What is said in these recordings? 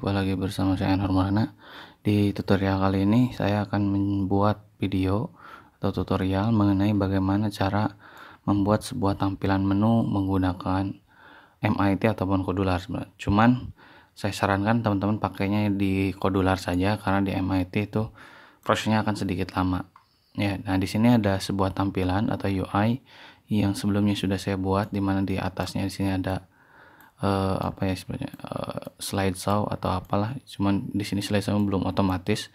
jumpa lagi bersama saya Anwar di tutorial kali ini saya akan membuat video atau tutorial mengenai bagaimana cara membuat sebuah tampilan menu menggunakan MIT ataupun kodular cuman saya sarankan teman-teman pakainya di kodular saja karena di MIT itu prosesnya akan sedikit lama ya nah di sini ada sebuah tampilan atau UI yang sebelumnya sudah saya buat di mana di atasnya di sini ada uh, apa ya sebenarnya uh, eh, show atau apalah cuman di sini slide show belum otomatis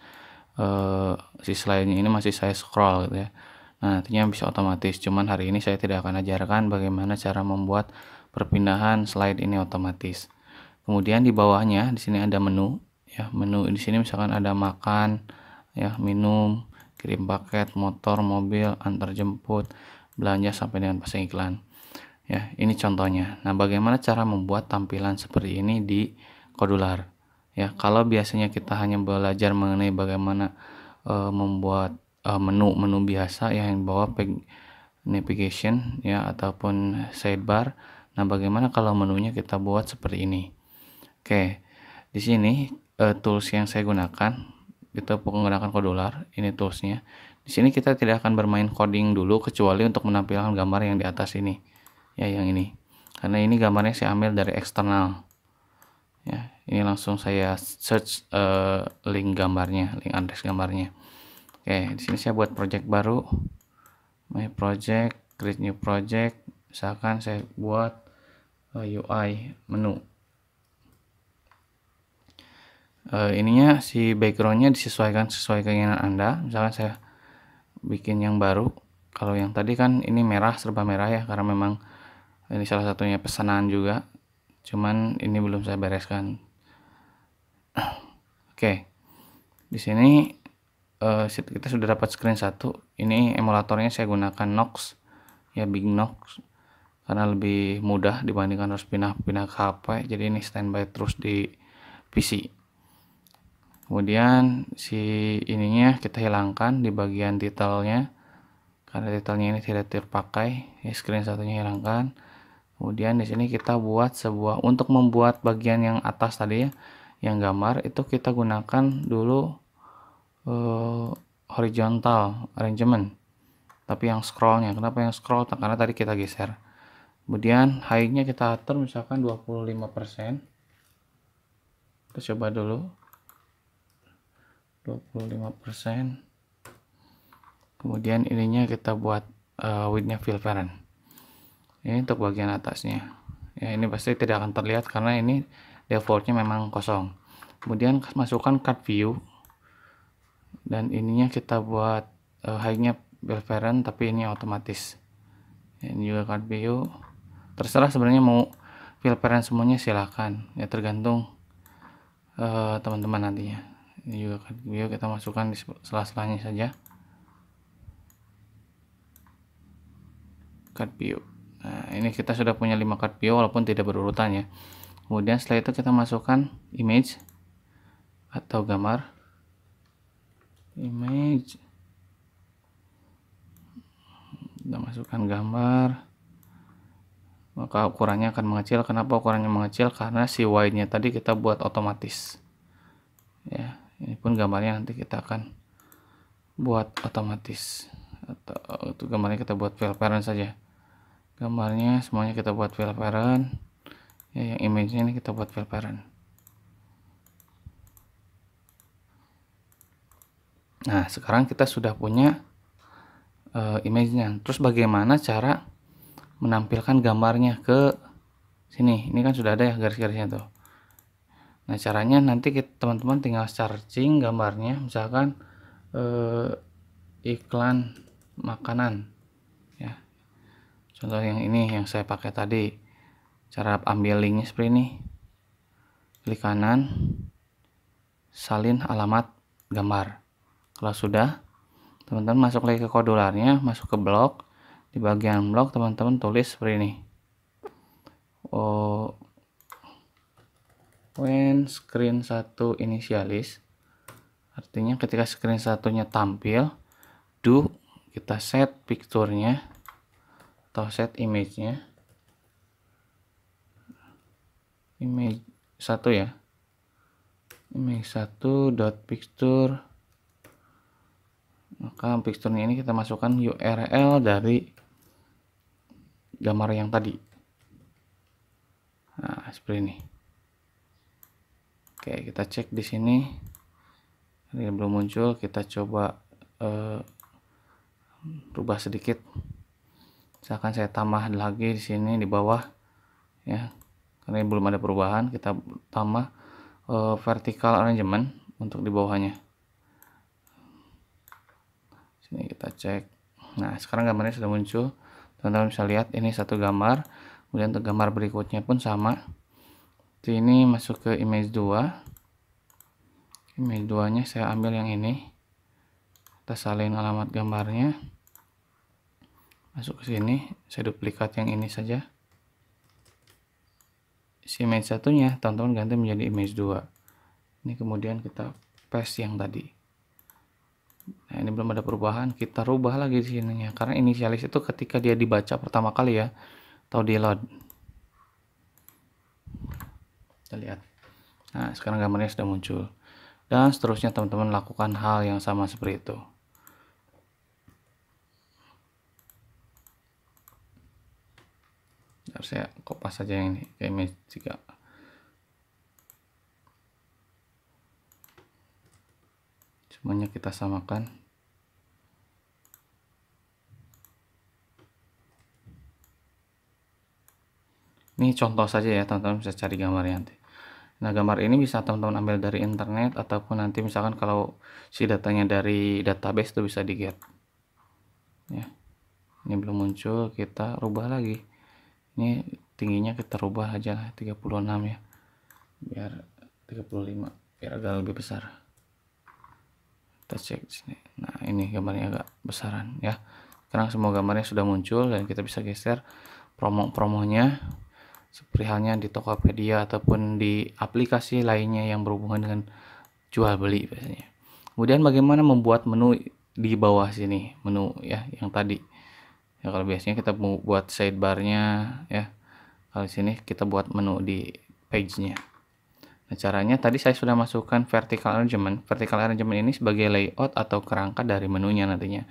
uh, si slide ini masih saya scroll gitu ya nah nantinya bisa otomatis cuman hari ini saya tidak akan ajarkan bagaimana cara membuat perpindahan slide ini otomatis kemudian di bawahnya di sini ada menu ya menu di sini misalkan ada makan ya minum kirim paket motor mobil antar jemput belanja sampai dengan pasang iklan Ya, ini contohnya. Nah, bagaimana cara membuat tampilan seperti ini di Kodular? Ya, kalau biasanya kita hanya belajar mengenai bagaimana uh, membuat menu-menu eh, uh, biasa ya, yang bawa navigation ya ataupun sidebar. Nah, bagaimana kalau menunya kita buat seperti ini? Oke. Di sini uh, tools yang saya gunakan kita menggunakan Kodular. ini toolsnya. Di sini kita tidak akan bermain coding dulu kecuali untuk menampilkan gambar yang di atas ini ya yang ini karena ini gambarnya saya ambil dari eksternal ya ini langsung saya search uh, link gambarnya link address gambarnya oke di sini saya buat project baru my project create new project misalkan saya buat uh, eh, UI menu uh, ininya si backgroundnya disesuaikan sesuai keinginan anda misalkan saya bikin yang baru kalau yang tadi kan ini merah serba merah ya karena memang ini salah satunya pesanan juga cuman ini belum saya bereskan oke di sini uh, kita sudah dapat screen satu ini emulatornya saya gunakan Nox ya Big Nox karena lebih mudah dibandingkan harus pindah-pindah ke HP jadi ini standby terus di PC kemudian si ininya kita hilangkan di bagian titelnya karena titelnya ini tidak terpakai ya, screen satunya hilangkan Kemudian di sini kita buat sebuah untuk membuat bagian yang atas tadi ya, yang gambar itu kita gunakan dulu eh, horizontal arrangement. Tapi yang scrollnya, kenapa yang scroll? Karena tadi kita geser. Kemudian high-nya kita atur misalkan 25%. Kita coba dulu. 25%. Kemudian ininya kita buat uh, width-nya filteran ini ya, untuk bagian atasnya ya ini pasti tidak akan terlihat karena ini defaultnya memang kosong kemudian masukkan card view dan ininya kita buat uh, e, high tapi ini otomatis ya, ini juga card view terserah sebenarnya mau filteran semuanya silahkan ya tergantung e, teman-teman uh, nantinya ini juga card view kita masukkan di selah-selahnya saja card view Nah, ini kita sudah punya 5 card bio walaupun tidak berurutan ya. Kemudian setelah itu kita masukkan image atau gambar. Image. Kita masukkan gambar. Maka ukurannya akan mengecil. Kenapa ukurannya mengecil? Karena si wide-nya tadi kita buat otomatis. Ya, ini pun gambarnya nanti kita akan buat otomatis atau itu gambarnya kita buat file parent saja gambarnya semuanya kita buat file parent ya, yang image ini kita buat file parent nah sekarang kita sudah punya uh, image-nya terus bagaimana cara menampilkan gambarnya ke sini ini kan sudah ada ya garis-garisnya tuh nah caranya nanti teman-teman tinggal searching gambarnya misalkan uh, iklan makanan ya contoh yang ini yang saya pakai tadi cara ambil linknya seperti ini klik kanan salin alamat gambar kalau sudah teman-teman masuk lagi ke kodularnya masuk ke blog di bagian blog teman-teman tulis seperti ini oh when screen satu inisialis artinya ketika screen satunya tampil do kita set picture-nya atau set image-nya. Image satu ya. Image satu dot picture. Maka picture ini kita masukkan URL dari gambar yang tadi. Nah, seperti ini. Oke, kita cek di sini. Ini belum muncul, kita coba uh, rubah sedikit misalkan saya tambah lagi di sini di bawah ya karena ini belum ada perubahan kita tambah uh, eh, vertical arrangement untuk di bawahnya sini kita cek nah sekarang gambarnya sudah muncul teman-teman bisa lihat ini satu gambar kemudian untuk gambar berikutnya pun sama ini masuk ke image 2 image 2 nya saya ambil yang ini kita salin alamat gambarnya masuk ke sini saya duplikat yang ini saja si image satunya teman-teman ganti menjadi image 2 ini kemudian kita paste yang tadi nah ini belum ada perubahan kita rubah lagi di sini ya, karena inisialis itu ketika dia dibaca pertama kali ya atau di load kita lihat nah sekarang gambarnya sudah muncul dan seterusnya teman-teman lakukan hal yang sama seperti itu sebentar saya kopas saja yang ini ke image juga semuanya kita samakan ini contoh saja ya teman-teman bisa cari gambar ya nanti nah gambar ini bisa teman-teman ambil dari internet ataupun nanti misalkan kalau si datanya dari database itu bisa di get ya ini belum muncul kita rubah lagi ini tingginya kita rubah aja lah 36 ya biar 35 biar agak lebih besar kita cek sini nah ini gambarnya agak besaran ya sekarang semua gambarnya sudah muncul dan kita bisa geser promo-promonya seperti halnya di Tokopedia ataupun di aplikasi lainnya yang berhubungan dengan jual beli biasanya kemudian bagaimana membuat menu di bawah sini menu ya yang tadi ya kalau biasanya kita buat sidebarnya ya kalau sini kita buat menu di page-nya nah caranya tadi saya sudah masukkan vertical arrangement vertical arrangement ini sebagai layout atau kerangka dari menunya nantinya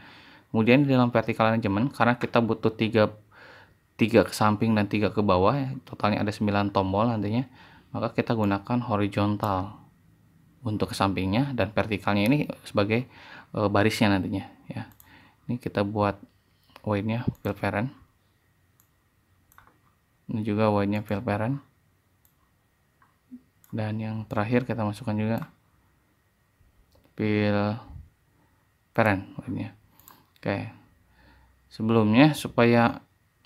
kemudian di dalam vertical arrangement karena kita butuh tiga tiga ke samping dan tiga ke bawah ya, totalnya ada 9 tombol nantinya maka kita gunakan horizontal untuk ke sampingnya dan vertikalnya ini sebagai e, barisnya nantinya ya ini kita buat white nya fill parent. Ini juga white nya fill parent. Dan yang terakhir kita masukkan juga fill parent white nya Oke. Sebelumnya supaya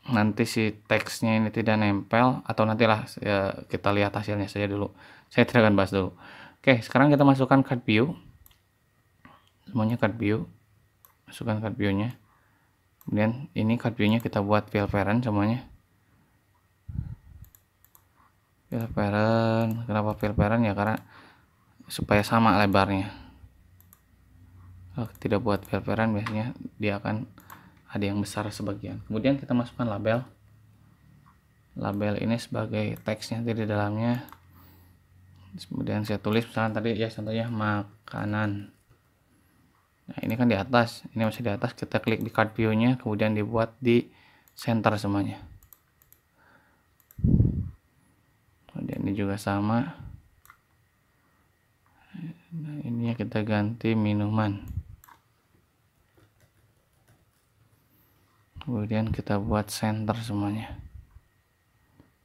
nanti si teksnya ini tidak nempel atau nantilah ya, kita lihat hasilnya saja dulu saya tidak akan bahas dulu oke sekarang kita masukkan card view semuanya card view masukkan card view nya kemudian ini card view nya kita buat file parent semuanya file parent kenapa file parent ya karena supaya sama lebarnya kalau tidak buat file parent biasanya dia akan ada yang besar sebagian kemudian kita masukkan label label ini sebagai teksnya di dalamnya kemudian saya tulis misalnya tadi ya contohnya makanan Nah, ini kan di atas, ini masih di atas, kita klik di card view-nya, kemudian dibuat di center semuanya. Kemudian ini juga sama. Nah, ini kita ganti minuman. Kemudian kita buat center semuanya.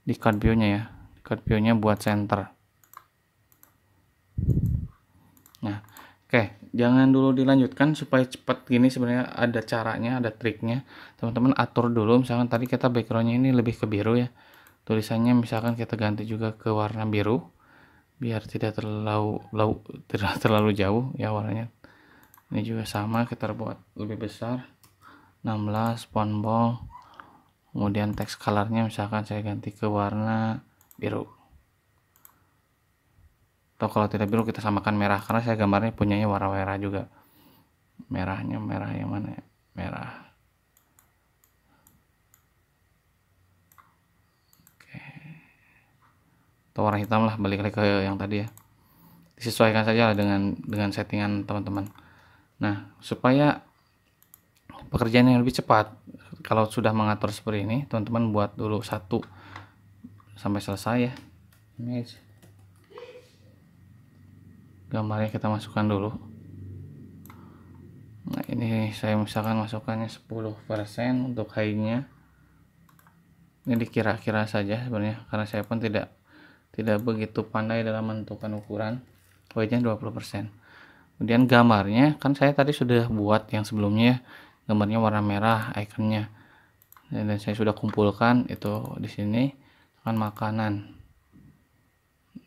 Di card view-nya ya. Di card view-nya buat center. Nah, Oke, jangan dulu dilanjutkan supaya cepat gini sebenarnya ada caranya, ada triknya. Teman-teman atur dulu misalkan tadi kita backgroundnya ini lebih ke biru ya. Tulisannya misalkan kita ganti juga ke warna biru biar tidak terlalu, terlalu tidak terlalu jauh ya warnanya. Ini juga sama kita buat lebih besar 16 font ball. Kemudian teks nya misalkan saya ganti ke warna biru atau kalau tidak biru kita samakan merah karena saya gambarnya punyanya warna merah juga merahnya merah yang mana ya merah oke atau warna hitam lah balik lagi ke yang tadi ya disesuaikan saja dengan dengan settingan teman-teman nah supaya pekerjaan yang lebih cepat kalau sudah mengatur seperti ini teman-teman buat dulu satu sampai selesai ya image gambarnya kita masukkan dulu nah ini saya misalkan masukkannya 10% untuk high nya ini dikira-kira saja sebenarnya karena saya pun tidak tidak begitu pandai dalam menentukan ukuran wajahnya 20% kemudian gambarnya kan saya tadi sudah buat yang sebelumnya ya. gambarnya warna merah ikonnya dan saya sudah kumpulkan itu di sini kan makanan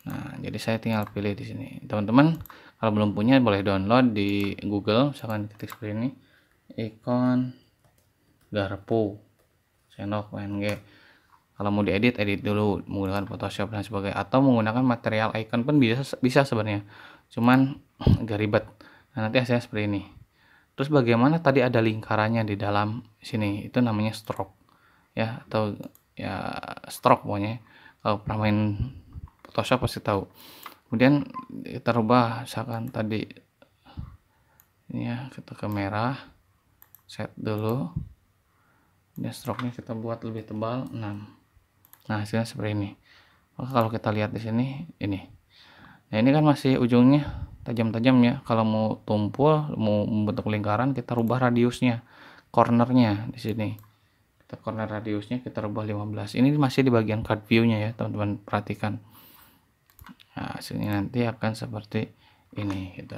Nah, jadi saya tinggal pilih di sini. Teman-teman, kalau belum punya boleh download di Google, misalkan ketik seperti ini, ikon garpu sendok PNG. Kalau mau diedit, edit dulu menggunakan Photoshop dan sebagainya atau menggunakan material icon pun bisa bisa sebenarnya. Cuman agak ribet. Nah, nanti hasilnya seperti ini. Terus bagaimana tadi ada lingkarannya di dalam sini? Itu namanya stroke. Ya, atau ya stroke pokoknya. Kalau pernah Photoshop pasti tahu kemudian kita rubah misalkan tadi ini ya kita ke merah set dulu dan stroke-nya kita buat lebih tebal 6 nah hasilnya seperti ini maka kalau kita lihat di sini ini nah ini kan masih ujungnya tajam-tajam ya kalau mau tumpul mau membentuk lingkaran kita rubah radiusnya cornernya di sini kita corner radiusnya kita rubah 15 ini masih di bagian card view nya ya teman-teman perhatikan nah hasilnya nanti akan seperti ini gitu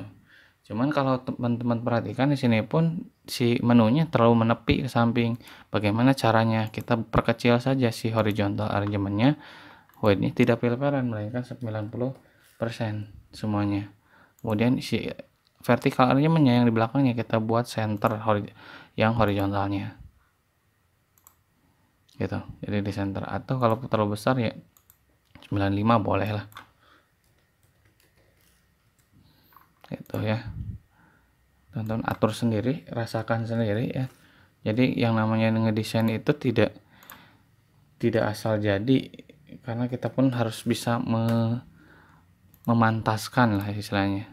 cuman kalau teman-teman perhatikan di sini pun si menunya terlalu menepi ke samping bagaimana caranya kita perkecil saja si horizontal arrangement-nya. arrangementnya ini tidak pilperan melainkan 90% semuanya kemudian si vertikal nya yang di belakangnya kita buat center yang horizontalnya gitu jadi di center atau kalau terlalu besar ya 95 boleh lah gitu ya tonton atur sendiri rasakan sendiri ya jadi yang namanya ngedesain itu tidak tidak asal jadi karena kita pun harus bisa me, memantaskan lah istilahnya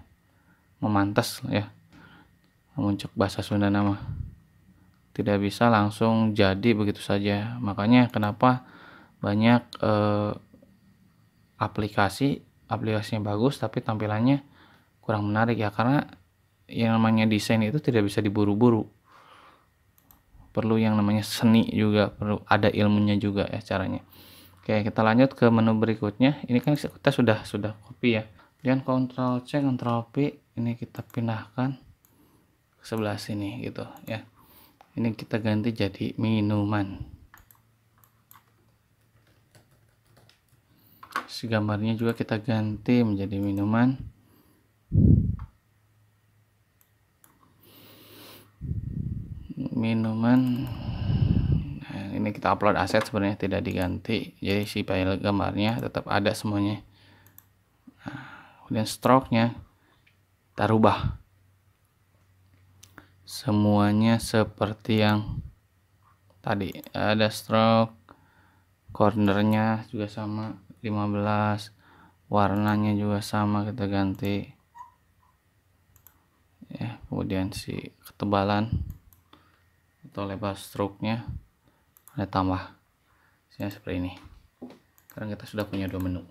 memantas ya muncul bahasa Sunda nama tidak bisa langsung jadi begitu saja makanya kenapa banyak eh, aplikasi aplikasinya bagus tapi tampilannya kurang menarik ya karena yang namanya desain itu tidak bisa diburu-buru perlu yang namanya seni juga perlu ada ilmunya juga ya caranya oke kita lanjut ke menu berikutnya ini kan kita sudah sudah copy ya dan kontrol C kontrol P ini kita pindahkan ke sebelah sini gitu ya ini kita ganti jadi minuman si gambarnya juga kita ganti menjadi minuman minuman nah, ini kita upload aset sebenarnya tidak diganti jadi si file gambarnya tetap ada semuanya nah, kemudian stroke nya kita rubah semuanya seperti yang tadi ada stroke cornernya juga sama 15 warnanya juga sama kita ganti ya kemudian si ketebalan atau lebar stroke-nya ada tambah. sehingga seperti ini. Sekarang kita sudah punya dua menu.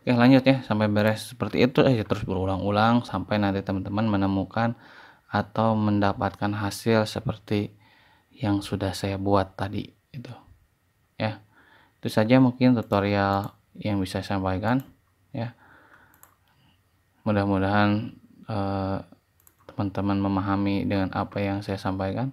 Oke, lanjut ya sampai beres seperti itu aja eh, ya, terus berulang-ulang sampai nanti teman-teman menemukan atau mendapatkan hasil seperti yang sudah saya buat tadi itu. Ya. Itu saja mungkin tutorial yang bisa saya sampaikan ya. Mudah-mudahan teman eh, teman-teman memahami dengan apa yang saya sampaikan.